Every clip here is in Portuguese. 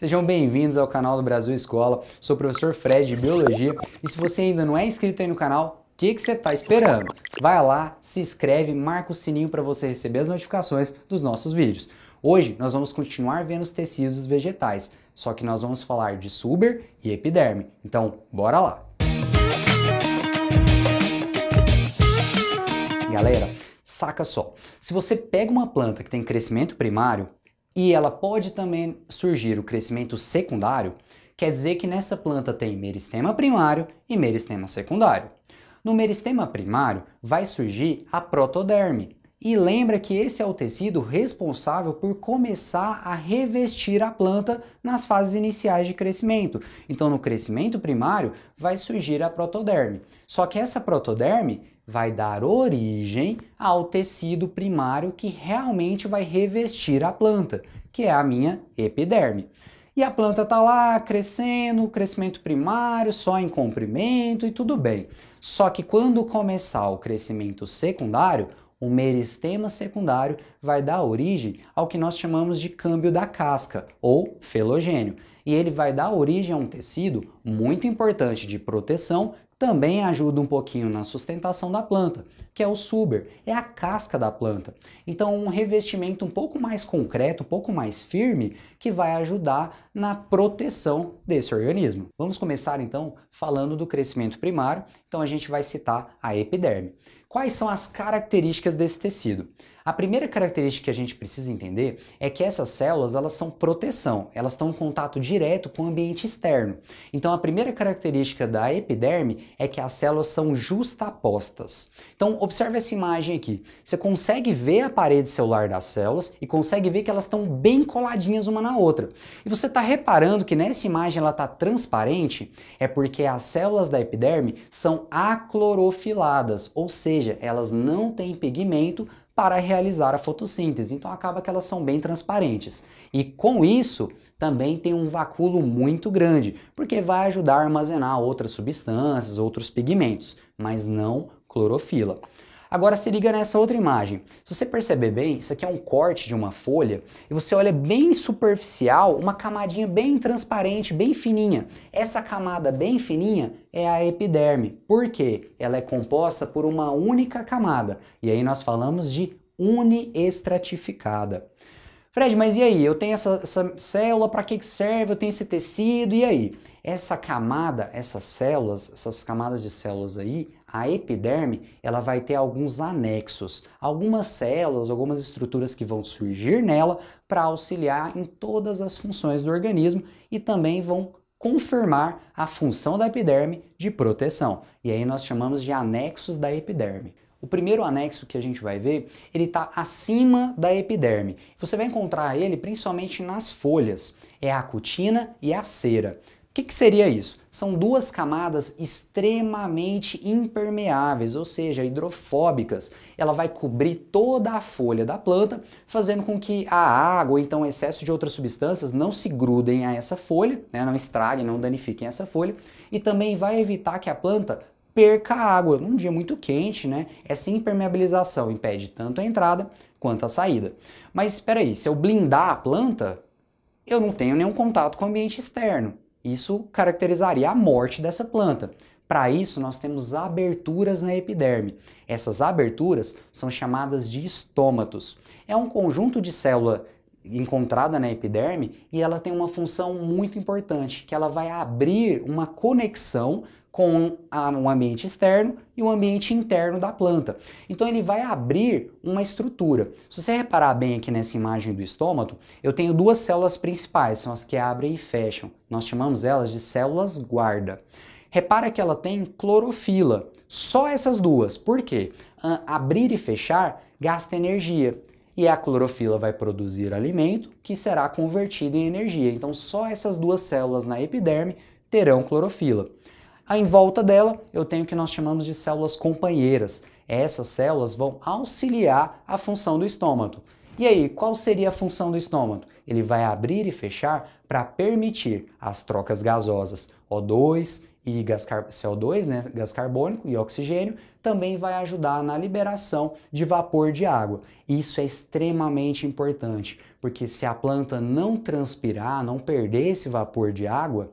Sejam bem-vindos ao canal do Brasil Escola. Sou o professor Fred de Biologia e se você ainda não é inscrito aí no canal, o que, que você está esperando? Vai lá, se inscreve, marca o sininho para você receber as notificações dos nossos vídeos. Hoje nós vamos continuar vendo os tecidos vegetais, só que nós vamos falar de suber e epiderme. Então, bora lá! Galera, saca só. Se você pega uma planta que tem crescimento primário, e ela pode também surgir o crescimento secundário, quer dizer que nessa planta tem meristema primário e meristema secundário. No meristema primário vai surgir a protoderme. E lembra que esse é o tecido responsável por começar a revestir a planta nas fases iniciais de crescimento. Então, no crescimento primário vai surgir a protoderme. Só que essa protoderme vai dar origem ao tecido primário que realmente vai revestir a planta, que é a minha epiderme. E a planta está lá crescendo, crescimento primário, só em comprimento e tudo bem. Só que quando começar o crescimento secundário, o meristema secundário vai dar origem ao que nós chamamos de câmbio da casca ou felogênio. E ele vai dar origem a um tecido muito importante de proteção também ajuda um pouquinho na sustentação da planta, que é o suber, é a casca da planta. Então, um revestimento um pouco mais concreto, um pouco mais firme, que vai ajudar na proteção desse organismo. Vamos começar então falando do crescimento primário. Então, a gente vai citar a epiderme. Quais são as características desse tecido? A primeira característica que a gente precisa entender é que essas células elas são proteção, elas estão em contato direto com o ambiente externo. Então a primeira característica da epiderme é que as células são justapostas. Então observe essa imagem aqui. Você consegue ver a parede celular das células e consegue ver que elas estão bem coladinhas uma na outra. E você está reparando que nessa imagem ela está transparente é porque as células da epiderme são aclorofiladas, ou seja, elas não têm pigmento para realizar a fotossíntese. Então acaba que elas são bem transparentes. E com isso, também tem um vacúolo muito grande, porque vai ajudar a armazenar outras substâncias, outros pigmentos, mas não clorofila. Agora se liga nessa outra imagem. Se você perceber bem, isso aqui é um corte de uma folha e você olha bem superficial, uma camadinha bem transparente, bem fininha. Essa camada bem fininha é a epiderme. Por quê? Ela é composta por uma única camada. E aí nós falamos de uniestratificada. Fred, mas e aí? Eu tenho essa, essa célula, para que, que serve? Eu tenho esse tecido, e aí? Essa camada, essas células, essas camadas de células aí, a epiderme ela vai ter alguns anexos, algumas células, algumas estruturas que vão surgir nela para auxiliar em todas as funções do organismo e também vão confirmar a função da epiderme de proteção. E aí nós chamamos de anexos da epiderme. O primeiro anexo que a gente vai ver, ele está acima da epiderme. Você vai encontrar ele principalmente nas folhas. É a cutina e a cera. O que, que, seria isso? São duas camadas extremamente impermeáveis, ou seja, hidrofóbicas. Ela vai cobrir toda a folha da planta, fazendo com que a água, ou então excesso de outras substâncias, não se grudem a essa folha, né? não estraguem, não danifiquem essa folha, e também vai evitar que a planta perca água. Num dia muito quente, né? Essa impermeabilização impede tanto a entrada quanto a saída. Mas espera aí, se eu blindar a planta, eu não tenho nenhum contato com o ambiente externo. Isso caracterizaria a morte dessa planta. Para isso, nós temos aberturas na epiderme. Essas aberturas são chamadas de estômatos. É um conjunto de célula encontrada na epiderme e ela tem uma função muito importante, que ela vai abrir uma conexão com a, um ambiente externo e um ambiente interno da planta. Então ele vai abrir uma estrutura. Se você reparar bem aqui nessa imagem do estômago, eu tenho duas células principais, são as que abrem e fecham. Nós chamamos elas de células guarda. Repara que ela tem clorofila, só essas duas. Por quê? Ah, abrir e fechar gasta energia e a clorofila vai produzir alimento que será convertido em energia. Então só essas duas células na epiderme terão clorofila. Aí, em volta dela, eu tenho o que nós chamamos de células companheiras. Essas células vão auxiliar a função do estômago. E aí, qual seria a função do estômago? Ele vai abrir e fechar para permitir as trocas gasosas O2 e gás CO2, é né, gás carbônico e oxigênio, também vai ajudar na liberação de vapor de água. Isso é extremamente importante, porque se a planta não transpirar, não perder esse vapor de água,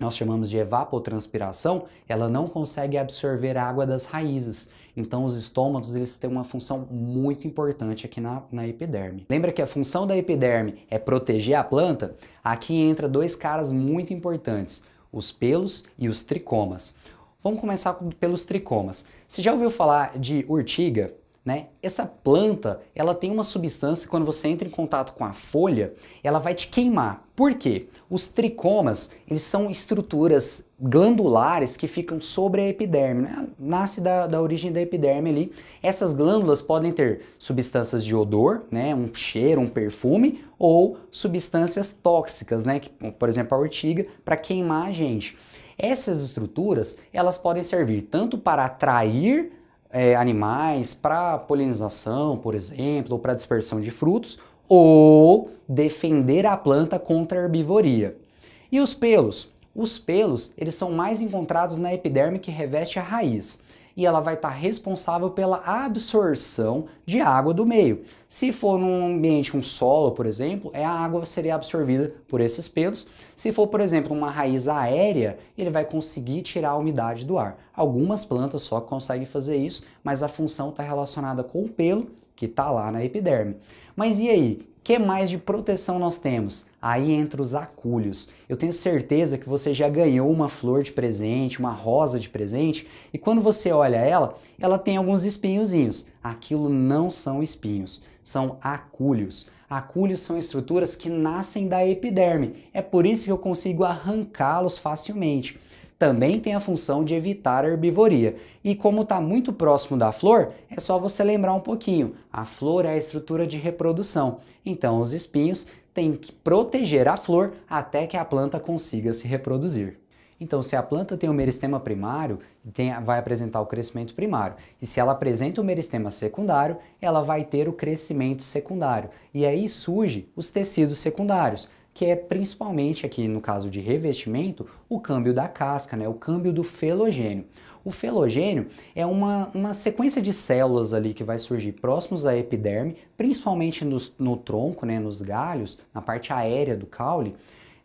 nós chamamos de evapotranspiração, ela não consegue absorver água das raízes. Então, os estômagos eles têm uma função muito importante aqui na, na epiderme. Lembra que a função da epiderme é proteger a planta? Aqui entra dois caras muito importantes, os pelos e os tricomas. Vamos começar pelos tricomas. Você já ouviu falar de urtiga? Né? Essa planta, ela tem uma substância quando você entra em contato com a folha, ela vai te queimar. Por quê? Os tricomas, eles são estruturas glandulares que ficam sobre a epiderme, né? nasce da, da origem da epiderme ali. Essas glândulas podem ter substâncias de odor, né? um cheiro, um perfume, ou substâncias tóxicas, né? que, por exemplo a ortiga, para queimar a gente. Essas estruturas, elas podem servir tanto para atrair é, animais para polinização, por exemplo, ou para dispersão de frutos, ou defender a planta contra a herbivoria. E os pelos? Os pelos, eles são mais encontrados na epiderme que reveste a raiz e ela vai estar tá responsável pela absorção de água do meio. Se for num ambiente, um solo, por exemplo, é, a água seria absorvida por esses pelos. Se for, por exemplo, uma raiz aérea, ele vai conseguir tirar a umidade do ar. Algumas plantas só conseguem fazer isso, mas a função está relacionada com o pelo que está lá na epiderme. Mas e aí? que mais de proteção nós temos? Aí entra os acúlios. Eu tenho certeza que você já ganhou uma flor de presente, uma rosa de presente, e quando você olha ela, ela tem alguns espinhozinhos. Aquilo não são espinhos, são acúlios. Acúlios são estruturas que nascem da epiderme. É por isso que eu consigo arrancá-los facilmente também tem a função de evitar a herbivoria. E como está muito próximo da flor, é só você lembrar um pouquinho. A flor é a estrutura de reprodução, então os espinhos têm que proteger a flor até que a planta consiga se reproduzir. Então, se a planta tem o meristema primário, tem, vai apresentar o crescimento primário. E se ela apresenta o meristema secundário, ela vai ter o crescimento secundário. E aí surge os tecidos secundários, que é principalmente aqui no caso de revestimento, o câmbio da casca, né? o câmbio do felogênio. O felogênio é uma, uma sequência de células ali que vai surgir próximos à epiderme, principalmente nos, no tronco, né, nos galhos, na parte aérea do caule.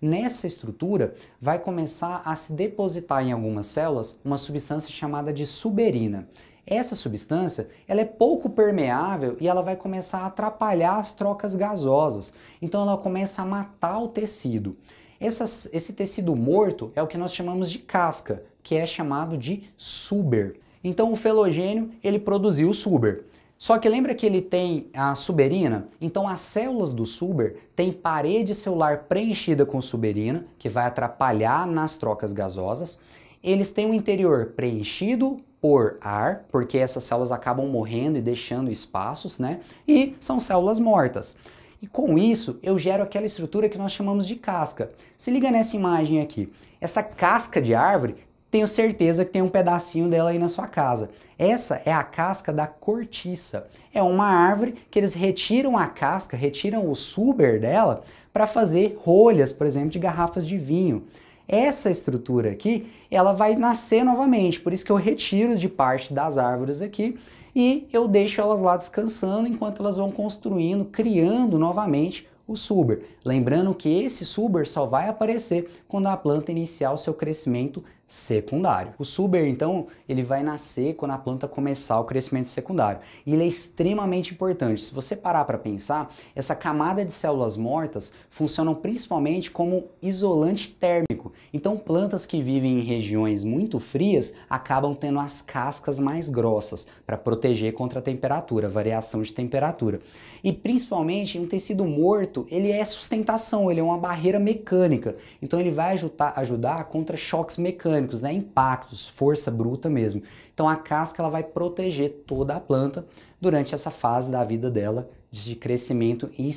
Nessa estrutura vai começar a se depositar em algumas células uma substância chamada de suberina. Essa substância ela é pouco permeável e ela vai começar a atrapalhar as trocas gasosas. Então ela começa a matar o tecido. Essas, esse tecido morto é o que nós chamamos de casca, que é chamado de suber. Então o felogênio ele produziu o suber. Só que lembra que ele tem a suberina? Então as células do suber têm parede celular preenchida com suberina, que vai atrapalhar nas trocas gasosas, eles têm o interior preenchido por ar, porque essas células acabam morrendo e deixando espaços, né? E são células mortas. E com isso, eu gero aquela estrutura que nós chamamos de casca. Se liga nessa imagem aqui. Essa casca de árvore, tenho certeza que tem um pedacinho dela aí na sua casa. Essa é a casca da cortiça. É uma árvore que eles retiram a casca, retiram o suber dela para fazer rolhas, por exemplo, de garrafas de vinho essa estrutura aqui, ela vai nascer novamente, por isso que eu retiro de parte das árvores aqui e eu deixo elas lá descansando enquanto elas vão construindo, criando novamente o suber. Lembrando que esse suber só vai aparecer quando a planta iniciar o seu crescimento secundário. O suber, então, ele vai nascer quando a planta começar o crescimento secundário. E ele é extremamente importante. Se você parar para pensar, essa camada de células mortas funcionam principalmente como isolante térmico. Então, plantas que vivem em regiões muito frias acabam tendo as cascas mais grossas para proteger contra a temperatura, variação de temperatura. E principalmente, um tecido morto, ele é sustentação, ele é uma barreira mecânica. Então, ele vai ajudar, ajudar contra choques mecânicos mecânicos, né, impactos, força bruta mesmo. Então a casca ela vai proteger toda a planta durante essa fase da vida dela de crescimento e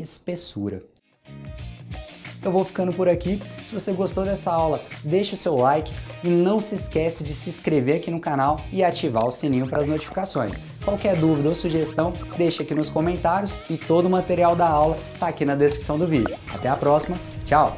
espessura. Eu vou ficando por aqui. Se você gostou dessa aula, deixa o seu like e não se esquece de se inscrever aqui no canal e ativar o sininho para as notificações. Qualquer dúvida ou sugestão, deixa aqui nos comentários e todo o material da aula está aqui na descrição do vídeo. Até a próxima, tchau!